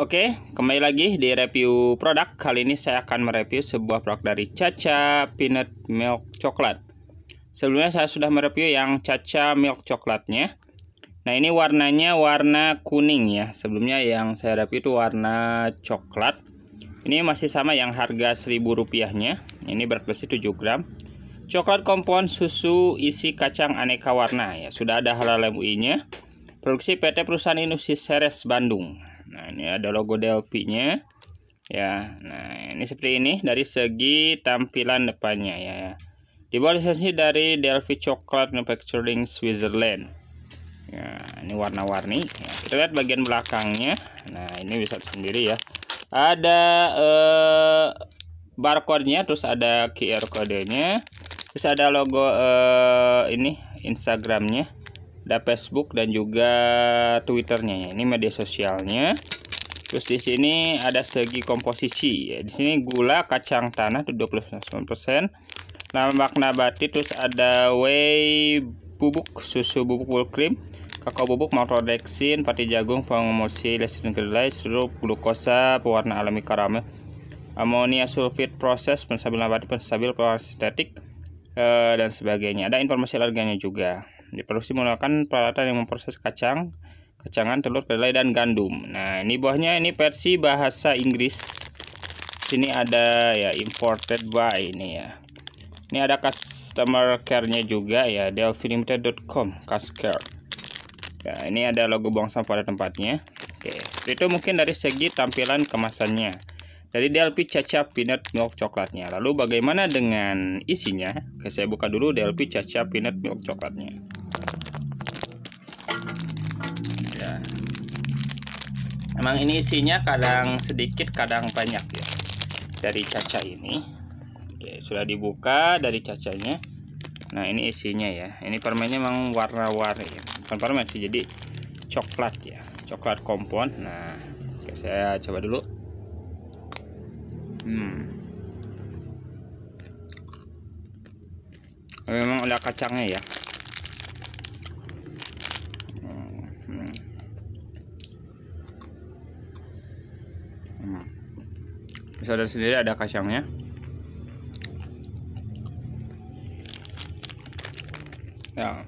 Oke, kembali lagi di review produk. Kali ini saya akan mereview sebuah produk dari Caca Peanut Milk Coklat. Sebelumnya saya sudah mereview yang Caca Milk Coklatnya. Nah, ini warnanya warna kuning ya. Sebelumnya yang saya review itu warna coklat. Ini masih sama yang harga seribu rupiahnya. Ini berat besi 7 gram. Coklat kompon susu isi kacang aneka warna ya. Sudah ada halal MUI-nya. Produksi PT Perusahaan Industri Seres Bandung. Nah, ini ada logo Delphi-nya. Ya, nah ini seperti ini dari segi tampilan depannya ya. Di bawah lisensi dari Delphi Chocolate Manufacturing Switzerland. Ya, ini warna-warni. Ya, kita lihat bagian belakangnya. Nah, ini bisa sendiri ya. Ada eh, barcode-nya, terus ada QR kodenya, terus ada logo eh, ini Instagramnya ada Facebook dan juga Twitternya ya. Ini media sosialnya. Terus di sini ada segi komposisi ya. Di sini gula, kacang tanah itu 29%. Nambak nabati terus ada whey bubuk, susu bubuk full cream, kakao bubuk, maltodextrin, pati jagung, pengemulsi, lecithin kedelai, sirup glukosa, pewarna alami karamel, amonia sulfit proses, penstabil nabati, penstabil proses sintetik, eh, dan sebagainya. Ada informasi harganya juga. Diproduksi menggunakan peralatan yang memproses kacang, kacangan, telur, kedelai, dan gandum. Nah, ini buahnya ini versi bahasa Inggris. Sini ada ya imported by ini ya. Ini ada customer care-nya juga ya, delphilimited.com, care. Ya, ini ada logo sampah pada tempatnya. Oke, itu mungkin dari segi tampilan kemasannya dari DLP Caca Peanut Milk Coklatnya. Lalu bagaimana dengan isinya? Oke, saya buka dulu DLP Caca Peanut Milk Coklatnya. Kan. emang ini isinya kadang sedikit kadang banyak ya dari caca ini Oke, sudah dibuka dari cacanya nah ini isinya ya ini permennya memang warna-warni ya. bukan permen sih jadi coklat ya coklat kompon nah oke, saya coba dulu hmm memang ada kacangnya ya nah, hmm. saudara sendiri ada kacangnya ya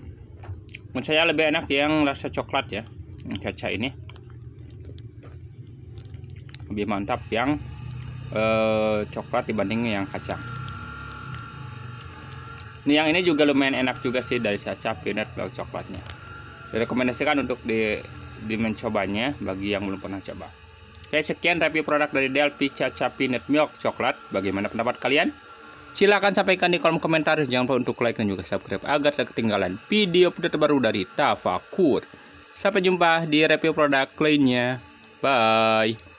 menurut saya lebih enak yang rasa coklat ya yang kaca ini lebih mantap yang eh, coklat dibanding yang kacang ini yang ini juga lumayan enak juga sih dari caca peanut milk coklatnya direkomendasikan untuk di, di mencobanya bagi yang belum pernah coba Oke, sekian review produk dari Delphi Caca Peanut Milk Coklat. Bagaimana pendapat kalian? Silahkan sampaikan di kolom komentar. Jangan lupa untuk like dan juga subscribe agar tidak ketinggalan video terbaru dari Tafakur. Sampai jumpa di review produk lainnya. Bye.